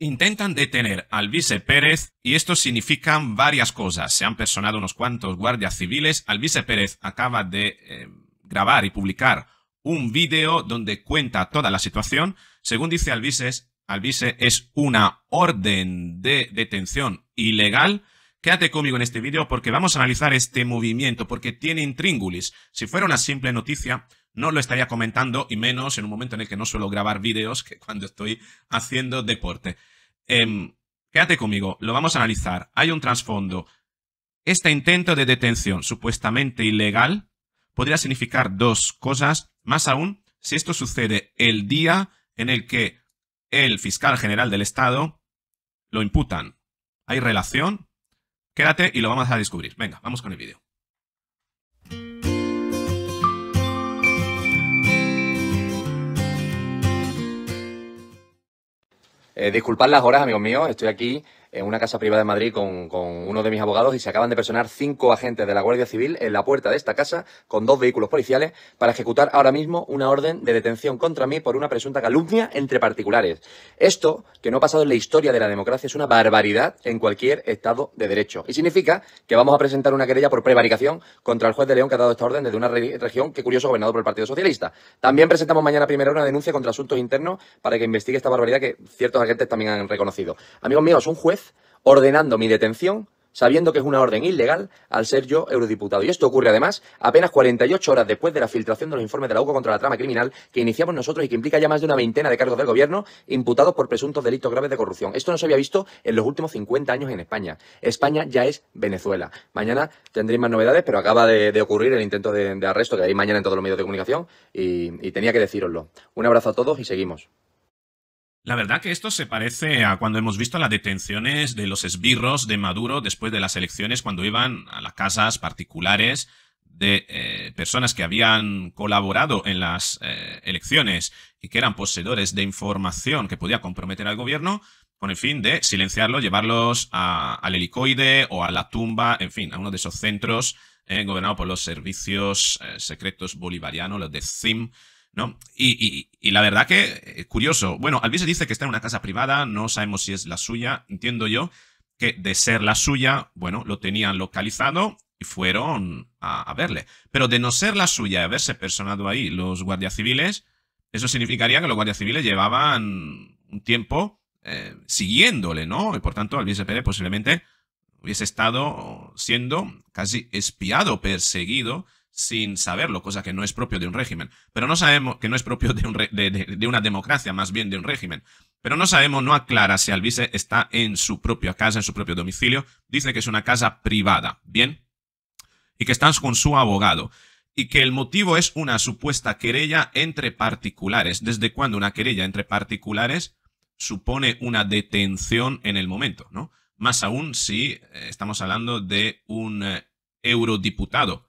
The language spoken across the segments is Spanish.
Intentan detener a vice Pérez y esto significa varias cosas. Se han personado unos cuantos guardias civiles. Al Pérez acaba de eh, grabar y publicar un vídeo donde cuenta toda la situación. Según dice Alvise, Alvise es una orden de detención ilegal. Quédate conmigo en este vídeo porque vamos a analizar este movimiento, porque tiene intríngulis. Si fuera una simple noticia, no lo estaría comentando y menos en un momento en el que no suelo grabar vídeos que cuando estoy haciendo deporte. Em, quédate conmigo, lo vamos a analizar. Hay un trasfondo. Este intento de detención supuestamente ilegal podría significar dos cosas, más aún si esto sucede el día en el que el fiscal general del Estado lo imputan. ¿Hay relación? Quédate y lo vamos a descubrir. Venga, vamos con el vídeo. Eh, disculpad las horas, amigos míos, estoy aquí en una casa privada de Madrid con, uno de mis abogados y se acaban de personar cinco agentes de la Guardia Civil en la puerta de esta casa con dos vehículos policiales para ejecutar ahora mismo una orden de detención contra mí por una presunta calumnia entre particulares. Esto, que no ha pasado en la historia de la democracia, es una barbaridad en cualquier Estado de Derecho. Y significa que vamos a presentar una querella por prevaricación contra el juez de León que ha dado esta orden desde una región, que curioso, gobernado por el Partido Socialista. También presentamos mañana primero una denuncia contra asuntos internos para que investigue esta barbaridad que ciertos agentes también han reconocido. Amigos míos, un juez ordenando mi detención sabiendo que es una orden ilegal al ser yo eurodiputado. Y esto ocurre además apenas 48 horas después de la filtración de los informes de la UCO contra la trama criminal que iniciamos nosotros y que implica ya más de una veintena de cargos del gobierno imputados por presuntos delitos graves de corrupción. Esto no se había visto en los últimos 50 años en España. España ya es Venezuela. Mañana tendréis más novedades, pero acaba de, ocurrir el intento de, arresto que hay mañana en todos los medios de comunicación y, y tenía que deciroslo. Un abrazo a todos y seguimos. La verdad que esto se parece a cuando hemos visto las detenciones de los esbirros de Maduro después de las elecciones, cuando iban a las casas particulares de eh, personas que habían colaborado en las eh, elecciones y que eran poseedores de información que podía comprometer al gobierno con el fin de silenciarlo, llevarlos al helicoide o a la tumba, en fin, a uno de esos centros eh, gobernados por los servicios secretos bolivarianos, los de CIM, ¿no? y, y la verdad que, eh, curioso, bueno, Alvise dice que está en una casa privada, no sabemos si es la suya, entiendo yo que de ser la suya, bueno, lo tenían localizado y fueron a, verle. Pero de no ser la suya y haberse personado ahí los guardias civiles, eso significaría que los guardias civiles llevaban un tiempo eh, siguiéndole, ¿no? Y por tanto, Alvise Pérez posiblemente hubiese estado siendo casi espiado, perseguido sin saberlo, cosa que no es propio de un régimen. Pero no sabemos que no es propio de, una democracia, más bien de un régimen. Pero no sabemos, no aclara si Alvise está en su propia casa, en su propio domicilio. Dice que es una casa privada, ¿bien? Y que están con su abogado. Y que el motivo es una supuesta querella entre particulares. ¿Desde cuándo una querella entre particulares supone una detención en el momento, no? Más aún si eh, estamos hablando de un eh, eurodiputado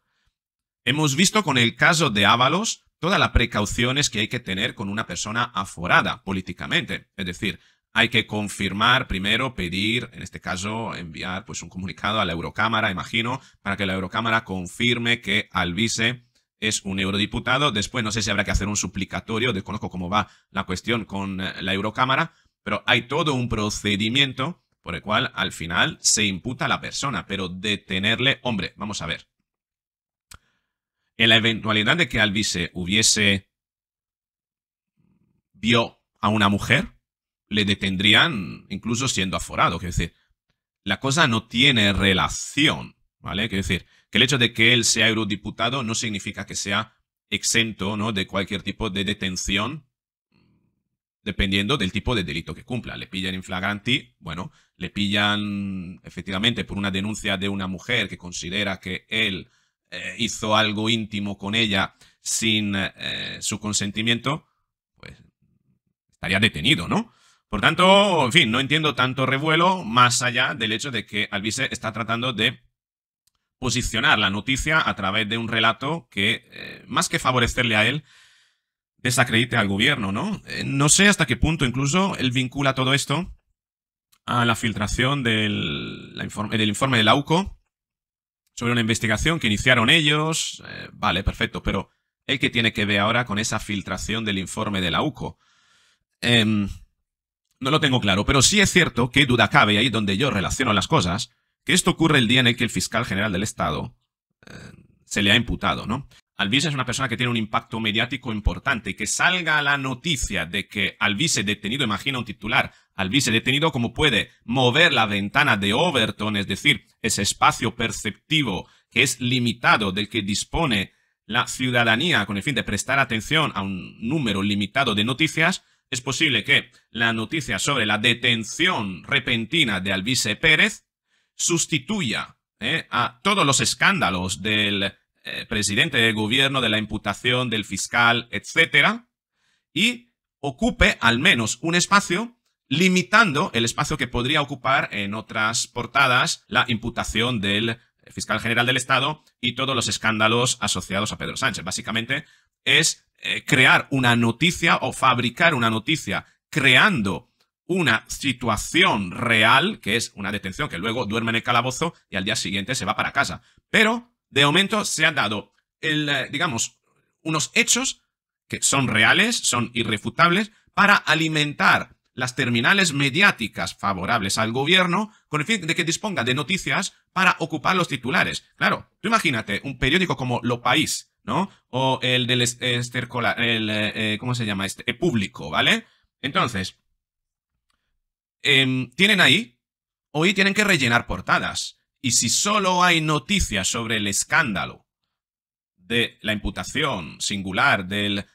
Hemos visto con el caso de Ábalos todas las precauciones que hay que tener con una persona aforada políticamente. Es decir, hay que confirmar primero, pedir, en este caso, enviar pues un comunicado a la Eurocámara, imagino, para que la Eurocámara confirme que Alvise es un eurodiputado. Después no sé si habrá que hacer un suplicatorio, desconozco cómo va la cuestión con eh, la Eurocámara, pero hay todo un procedimiento por el cual al final se imputa a la persona, pero detenerle, hombre, vamos a ver, en la eventualidad de que Alvise hubiese vio a una mujer, le detendrían incluso siendo aforado. Quiero decir, la cosa no tiene relación, ¿vale? decir, que el hecho de que él sea eurodiputado no significa que sea exento ¿no? de cualquier tipo de detención dependiendo del tipo de delito que cumpla. Le pillan en flagranti, bueno, le pillan efectivamente por una denuncia de una mujer que considera que él eh, hizo algo íntimo con ella sin eh, su consentimiento, pues estaría detenido, ¿no? Por tanto, en fin, no entiendo tanto revuelo más allá del hecho de que Alvise está tratando de posicionar la noticia a través de un relato que, eh, más que favorecerle a él, desacredite al gobierno, ¿no? no sé hasta qué punto incluso él vincula todo esto a la filtración del, informe, del informe de la sobre una investigación que iniciaron ellos. Eh, vale, perfecto, pero ¿el que tiene que ver ahora con esa filtración del informe de la UCO? Em, no lo tengo claro, pero sí es cierto que duda cabe, ahí donde yo relaciono las cosas, que esto ocurre el día en el que el fiscal general del Estado eh, se le ha imputado, ¿no? Alvise es una persona que tiene un impacto mediático importante. Que salga la noticia de que Alvise detenido, imagina un titular, Alvise detenido, como puede mover la ventana de Overton, es decir, ese espacio perceptivo que es limitado del que dispone la ciudadanía con el fin de prestar atención a un número limitado de noticias, es posible que la noticia sobre la detención repentina de Alvise Pérez sustituya eh, a todos los escándalos del eh, presidente del gobierno, de la imputación del fiscal, etcétera, Y ocupe al menos un espacio limitando el espacio que podría ocupar en otras portadas la imputación del fiscal general del Estado y todos los escándalos asociados a Pedro Sánchez. Básicamente es eh, crear una noticia o fabricar una noticia creando una situación real, que es una detención que luego duerme en el calabozo y al día siguiente se va para casa. Pero, de momento, se han dado, el, eh, digamos, unos hechos que son reales, son irrefutables, para alimentar las terminales mediáticas favorables al gobierno con el fin de que disponga de noticias para ocupar los titulares. Claro, tú imagínate un periódico como Lo País, ¿no? O el del este el, eh, eh, ¿cómo se llama este? Eh, público, ¿vale? Entonces, em, tienen ahí, hoy tienen que rellenar portadas. Y si solo hay noticias sobre el escándalo de la imputación singular del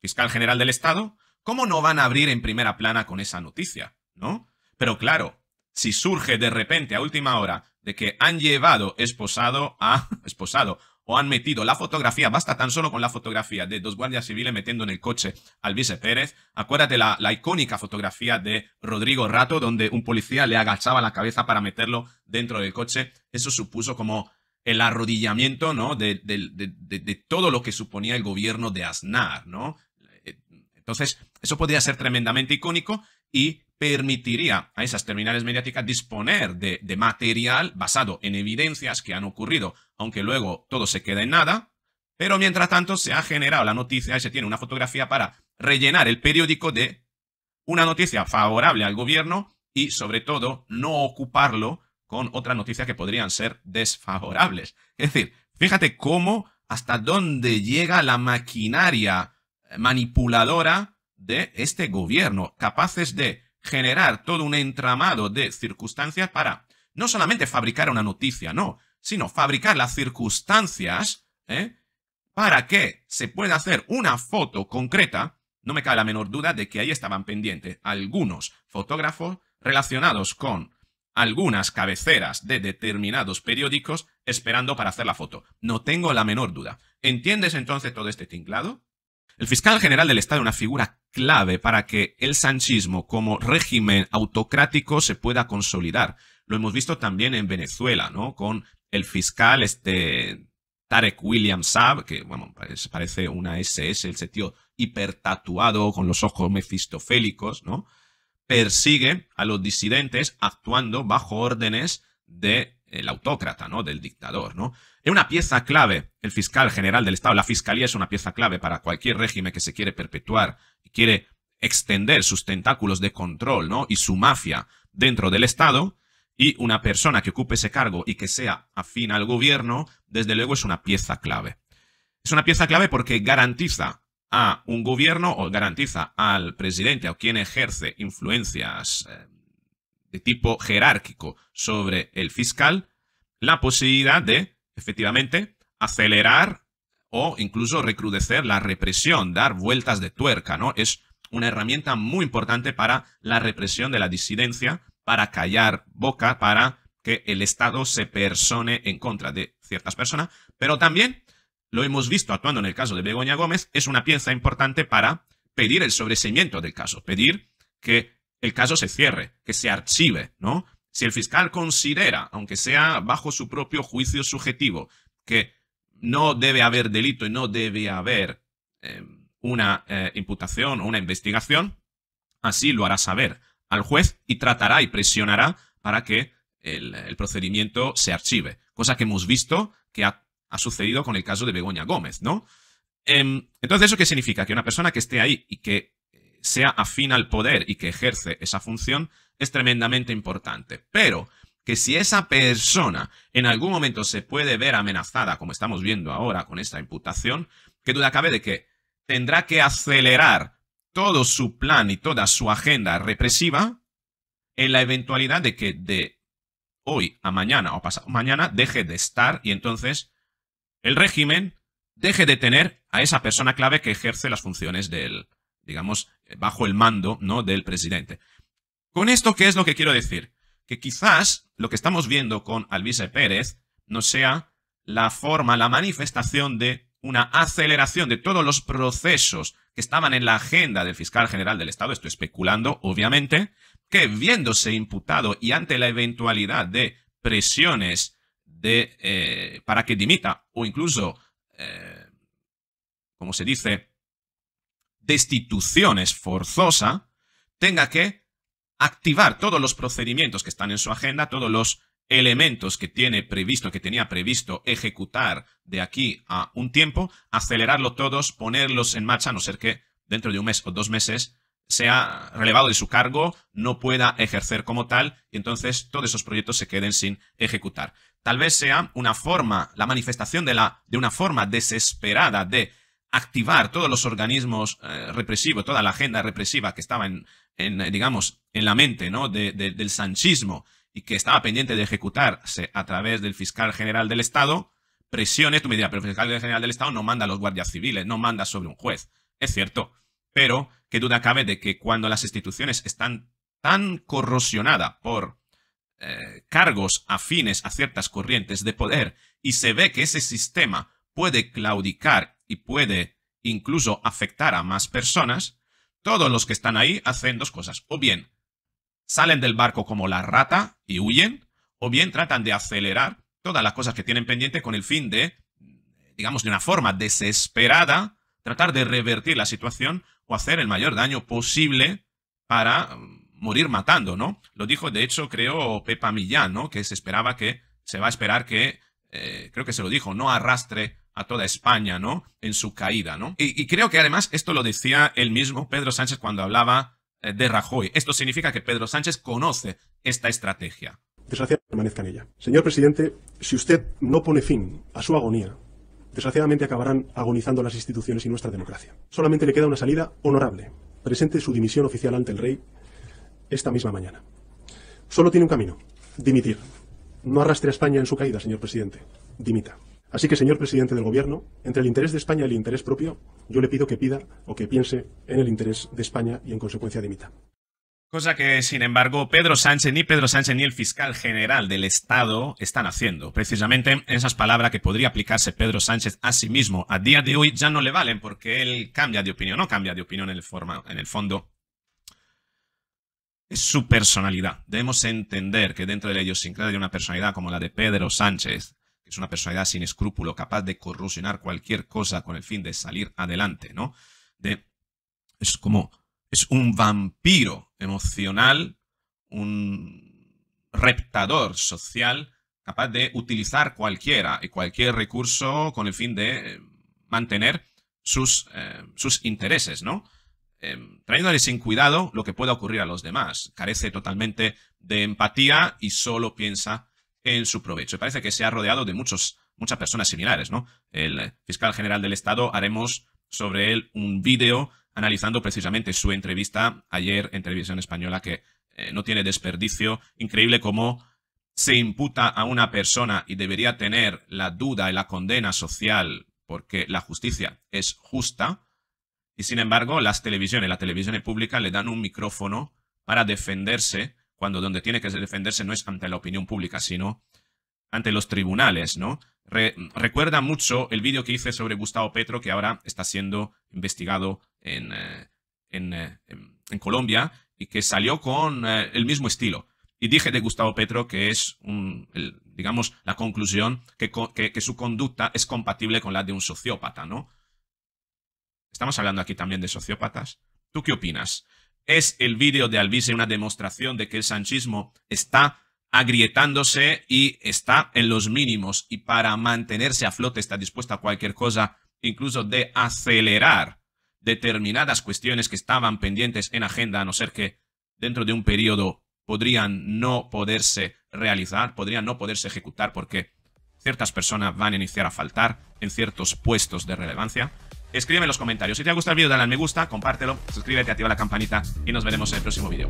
fiscal general del Estado, ¿Cómo no van a abrir en primera plana con esa noticia? ¿No? Pero claro, si surge de repente a última hora de que han llevado esposado a... esposado o han metido la fotografía, basta tan solo con la fotografía de dos guardias civiles metiendo en el coche al vice Pérez. Acuérdate la, icónica fotografía de Rodrigo Rato, donde un policía le agachaba la cabeza para meterlo dentro del coche. Eso supuso como el arrodillamiento, ¿no? De, de, todo lo que suponía el gobierno de Aznar, ¿no? Entonces, eso podría ser tremendamente icónico y permitiría a esas terminales mediáticas disponer de, material basado en evidencias que han ocurrido, aunque luego todo se queda en nada, pero mientras tanto se ha generado la noticia y se tiene una fotografía para rellenar el periódico de una noticia favorable al gobierno y sobre todo no ocuparlo con otra noticia que podrían ser desfavorables. Es decir, fíjate cómo, hasta dónde llega la maquinaria manipuladora de este gobierno, capaces de generar todo un entramado de circunstancias para no solamente fabricar una noticia, no, sino fabricar las circunstancias ¿eh? para que se pueda hacer una foto concreta. No me cabe la menor duda de que ahí estaban pendientes algunos fotógrafos relacionados con algunas cabeceras de determinados periódicos esperando para hacer la foto. No tengo la menor duda. ¿Entiendes entonces todo este tinglado? El fiscal general del Estado es una figura clave para que el sanchismo como régimen autocrático se pueda consolidar. Lo hemos visto también en Venezuela, ¿no? Con el fiscal este Tarek William Saab, que bueno, parece una SS, el tío hipertatuado con los ojos mefistofélicos, ¿no? Persigue a los disidentes actuando bajo órdenes de el autócrata, ¿no? Del dictador, ¿no? Es una pieza clave, el fiscal general del Estado, la fiscalía es una pieza clave para cualquier régimen que se quiere perpetuar, y quiere extender sus tentáculos de control, ¿no? Y su mafia dentro del Estado, y una persona que ocupe ese cargo y que sea afín al gobierno, desde luego es una pieza clave. Es una pieza clave porque garantiza a un gobierno o garantiza al presidente o quien ejerce influencias eh, de tipo jerárquico sobre el fiscal la posibilidad de, efectivamente, acelerar o incluso recrudecer la represión, dar vueltas de tuerca, ¿no? Es una herramienta muy importante para la represión de la disidencia, para callar boca, para que el Estado se persone en contra de ciertas personas, pero también, lo hemos visto actuando en el caso de Begoña Gómez, es una pieza importante para pedir el sobreseimiento del caso, pedir que el caso se cierre, que se archive, ¿no? Si el fiscal considera, aunque sea bajo su propio juicio subjetivo, que no debe haber delito y no debe haber eh, una eh, imputación o una investigación, así lo hará saber al juez y tratará y presionará para que el, procedimiento se archive, cosa que hemos visto que ha, sucedido con el caso de Begoña Gómez, ¿no? Em, entonces, ¿eso qué significa? Que una persona que esté ahí y que sea afín al poder y que ejerce esa función es tremendamente importante. Pero que si esa persona en algún momento se puede ver amenazada, como estamos viendo ahora con esta imputación, que duda cabe de que tendrá que acelerar todo su plan y toda su agenda represiva en la eventualidad de que de hoy a mañana o pasado mañana deje de estar y entonces el régimen deje de tener a esa persona clave que ejerce las funciones del, digamos, bajo el mando ¿no? del presidente. Con esto, ¿qué es lo que quiero decir? Que quizás lo que estamos viendo con Alvise Pérez no sea la forma, la manifestación de una aceleración de todos los procesos que estaban en la agenda del fiscal general del Estado, estoy especulando, obviamente, que viéndose imputado y ante la eventualidad de presiones de, eh, para que dimita o incluso, eh, como se dice, es forzosa, tenga que activar todos los procedimientos que están en su agenda, todos los elementos que tiene previsto, que tenía previsto ejecutar de aquí a un tiempo, acelerarlo todos, ponerlos en marcha, a no ser que dentro de un mes o dos meses sea relevado de su cargo, no pueda ejercer como tal, y entonces todos esos proyectos se queden sin ejecutar. Tal vez sea una forma, la manifestación de, la, de una forma desesperada de activar todos los organismos eh, represivos, toda la agenda represiva que estaba en, eh, digamos, en la mente ¿no? del sanchismo y que estaba pendiente de ejecutarse a través del fiscal general del Estado, presiones, tú me dirás, pero el fiscal general del Estado no manda a los guardias civiles, no manda sobre un juez. Es cierto, pero qué duda cabe de que cuando las instituciones están tan corrosionadas por eh, cargos afines a ciertas corrientes de poder y se ve que ese sistema puede claudicar y puede incluso afectar a más personas, todos los que están ahí hacen dos cosas. O bien salen del barco como la rata y huyen, o bien tratan de acelerar todas las cosas que tienen pendiente con el fin de, digamos, de una forma desesperada, tratar de revertir la situación o hacer el mayor daño posible para mm, morir matando, ¿no? Lo dijo, de hecho, creo Pepa Millán, ¿no? Que se esperaba que, se va a esperar que, eh, creo que se lo dijo, no arrastre a toda España, ¿no? En su caída, ¿no? Y, creo que además esto lo decía el mismo Pedro Sánchez cuando hablaba eh, de Rajoy. Esto significa que Pedro Sánchez conoce esta estrategia. Desgraciadamente permanezca en ella. Señor presidente, si usted no pone fin a su agonía, desgraciadamente acabarán agonizando las instituciones y nuestra democracia. Solamente le queda una salida honorable. Presente su dimisión oficial ante el rey esta misma mañana. Solo tiene un camino, dimitir. No arrastre a España en su caída, señor presidente. Dimita. Así que, señor presidente del Gobierno, entre el interés de España y el interés propio, yo le pido que pida o que piense en el interés de España y, en consecuencia, de mitad. Cosa que, sin embargo, Pedro Sánchez, ni Pedro Sánchez ni el fiscal general del Estado están haciendo. Precisamente esas palabras que podría aplicarse Pedro Sánchez a sí mismo a día de hoy ya no le valen porque él cambia de opinión, no cambia de opinión en el, forma, en el fondo. Es su personalidad. Debemos entender que dentro de la idiosincrasia de una personalidad como la de Pedro Sánchez, es una personalidad sin escrúpulo, capaz de corrosionar cualquier cosa con el fin de salir adelante, ¿no? De, es como, es un vampiro emocional, un reptador social, capaz de utilizar cualquiera y cualquier recurso con el fin de eh, mantener sus, eh, sus intereses, ¿no? Eh, trayéndole sin cuidado lo que pueda ocurrir a los demás. Carece totalmente de empatía y solo piensa en su provecho. Parece que se ha rodeado de muchos, muchas personas similares, ¿no? El fiscal general del Estado, haremos sobre él un vídeo analizando precisamente su entrevista ayer en televisión española que eh, no tiene desperdicio. Increíble cómo se imputa a una persona y debería tener la duda y la condena social porque la justicia es justa. Y sin embargo, las televisiones, la televisión pública, le dan un micrófono para defenderse cuando donde tiene que defenderse no es ante la opinión pública, sino ante los tribunales, ¿no? recuerda mucho el vídeo que hice sobre Gustavo Petro, que ahora está siendo investigado en, eh, eh, Colombia y que salió con eh, el mismo estilo. Y dije de Gustavo Petro que es, un, digamos, la conclusión que, que, su conducta es compatible con la de un sociópata, ¿no? Estamos hablando aquí también de sociópatas. ¿Tú qué opinas? es el vídeo de Alvise una demostración de que el sanchismo está agrietándose y está en los mínimos y para mantenerse a flote está dispuesta a cualquier cosa, incluso de acelerar determinadas cuestiones que estaban pendientes en agenda, a no ser que dentro de un periodo podrían no poderse realizar, podrían no poderse ejecutar porque ciertas personas van a iniciar a faltar en ciertos puestos de relevancia. Escríbeme en los comentarios. Si te ha gustado el vídeo, dale al me gusta, compártelo, suscríbete, activa la campanita y nos veremos en el próximo vídeo.